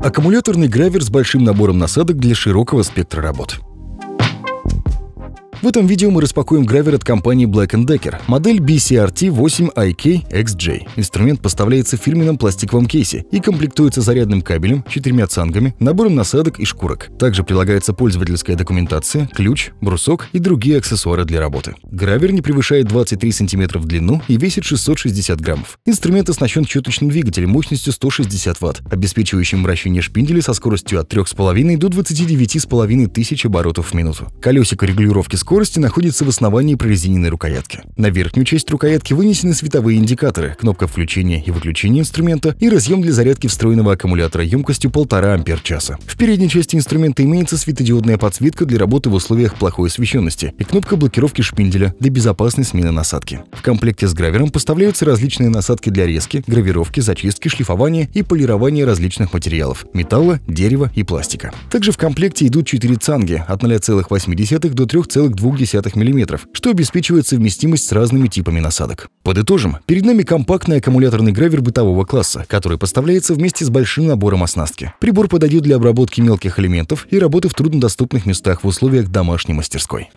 Аккумуляторный гравер с большим набором насадок для широкого спектра работ. В этом видео мы распакуем гравер от компании Black Decker, модель bcrt 8 ikxj Инструмент поставляется в фирменном пластиковом кейсе и комплектуется зарядным кабелем, четырьмя цангами, набором насадок и шкурок. Также прилагается пользовательская документация, ключ, брусок и другие аксессуары для работы. Гравер не превышает 23 см в длину и весит 660 граммов. Инструмент оснащен щеточным двигателем мощностью 160 Вт, обеспечивающим вращение шпинделя со скоростью от 3,5 до 29,5 тысяч оборотов в минуту. Колесико регулировки скорости скорости находится в основании прорезиненной рукоятки. На верхнюю часть рукоятки вынесены световые индикаторы, кнопка включения и выключения инструмента и разъем для зарядки встроенного аккумулятора емкостью 1,5 ампер-часа. В передней части инструмента имеется светодиодная подсветка для работы в условиях плохой освещенности и кнопка блокировки шпинделя для безопасной смены насадки. В комплекте с гравером поставляются различные насадки для резки, гравировки, зачистки, шлифования и полирования различных материалов – металла, дерева и пластика. Также в комплекте идут 4 цанги от 0,8 до 3,2 0,42 мм, что обеспечивает совместимость с разными типами насадок. Подытожим, перед нами компактный аккумуляторный гравер бытового класса, который поставляется вместе с большим набором оснастки. Прибор подойдет для обработки мелких элементов и работы в труднодоступных местах в условиях домашней мастерской.